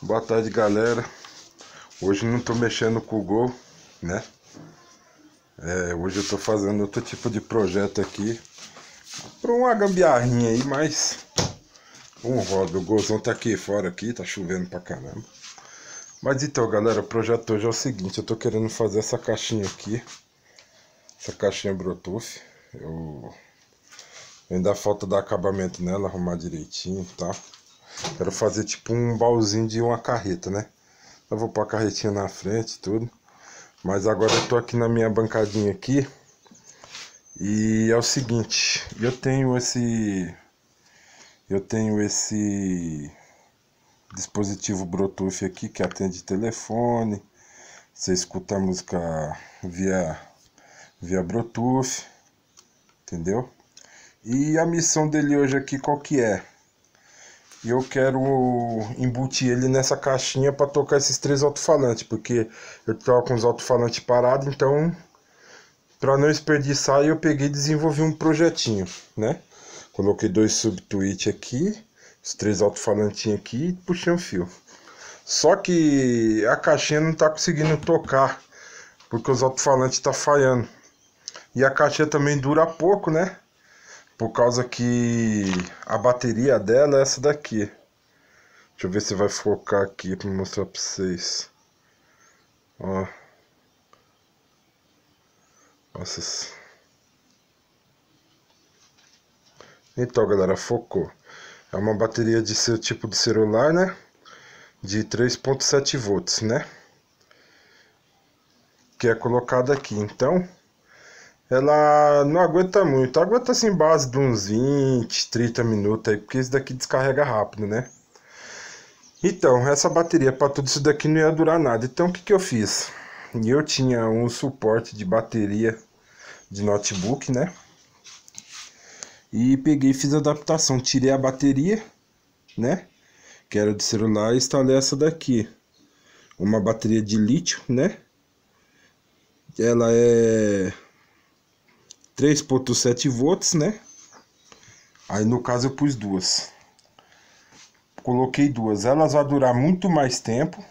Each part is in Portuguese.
Boa tarde galera. Hoje não tô mexendo com o gol, né? É, hoje eu tô fazendo outro tipo de projeto aqui. Pra uma gambiarrinha aí, mas um roda. O golzão tá aqui fora aqui, tá chovendo pra caramba. Mas então galera, o projeto hoje é o seguinte, eu tô querendo fazer essa caixinha aqui. Essa caixinha Bluetooth. Eu ainda falta dar acabamento nela, arrumar direitinho e tá? tal. Quero fazer tipo um baúzinho de uma carreta, né? Eu vou pôr a carretinha na frente tudo. Mas agora eu tô aqui na minha bancadinha aqui. E é o seguinte, eu tenho esse eu tenho esse dispositivo Bluetooth aqui que atende telefone. Você escuta a música via via Bluetooth, entendeu? E a missão dele hoje aqui qual que é? E eu quero embutir ele nessa caixinha para tocar esses três alto-falantes, porque eu toco uns alto-falantes parados, então para não desperdiçar, eu peguei e desenvolvi um projetinho, né? Coloquei dois subtweet aqui, os três alto-falantinhos aqui e puxei um fio. Só que a caixinha não tá conseguindo tocar, porque os alto-falantes tá falhando. E a caixinha também dura pouco, né? Por causa que a bateria dela é essa daqui. Deixa eu ver se vai focar aqui para mostrar para vocês. Ó. Nossa. Então, galera, focou. É uma bateria de seu tipo de celular, né? De 3.7 volts, né? Que é colocada aqui. Então, ela não aguenta muito. Aguenta assim, base de uns 20, 30 minutos aí, porque isso daqui descarrega rápido, né? Então, essa bateria para tudo isso daqui não ia durar nada. Então, o que, que eu fiz? Eu tinha um suporte de bateria de notebook, né? E peguei fiz a adaptação. Tirei a bateria, né? Que era do celular e instalei essa daqui. Uma bateria de lítio, né? Ela é 3.7 volts, né? Aí no caso eu pus duas. Coloquei duas. Elas vão durar muito mais tempo,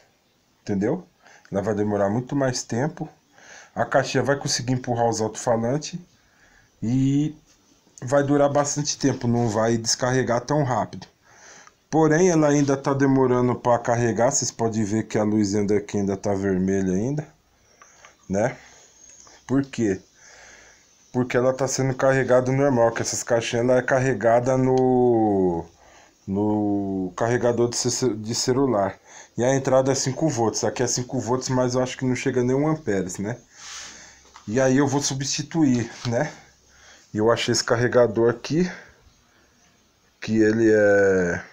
entendeu? Ela vai demorar muito mais tempo. A caixinha vai conseguir empurrar os alto-falantes e vai durar bastante tempo, não vai descarregar tão rápido. Porém, ela ainda está demorando para carregar. Vocês podem ver que a luz ainda aqui ainda está vermelha ainda, né? Por quê? porque ela está sendo carregada normal, que essas caixinhas ela é carregada no no carregador de, de celular. E a entrada é 5 volts, aqui é 5 volts, mas eu acho que não chega nem 1 amperes, né? E aí eu vou substituir, né? E eu achei esse carregador aqui, que ele é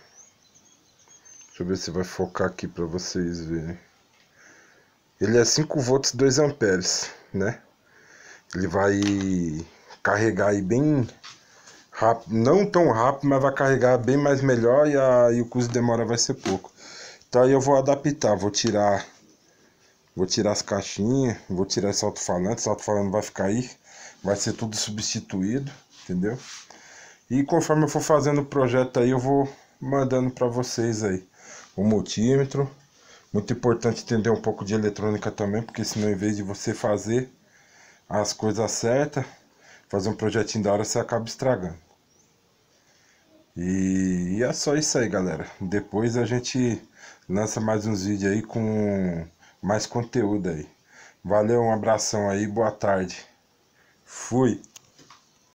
Deixa eu ver se vai focar aqui para vocês verem. Ele é 5 volts 2 amperes, né? Ele vai carregar aí bem rápido, não tão rápido, mas vai carregar bem mais melhor e aí o custo de demora vai ser pouco. Então aí eu vou adaptar, vou tirar vou tirar as caixinhas, vou tirar esse alto-falante, esse alto-falante vai ficar aí, vai ser tudo substituído, entendeu? E conforme eu for fazendo o projeto aí, eu vou mandando para vocês aí o multímetro. Muito importante entender um pouco de eletrônica também, porque senão em vez de você fazer as coisas certas, fazer um projetinho da hora, você acaba estragando. E, e é só isso aí, galera. Depois a gente lança mais uns vídeos aí com mais conteúdo aí. Valeu, um abração aí, boa tarde. Fui.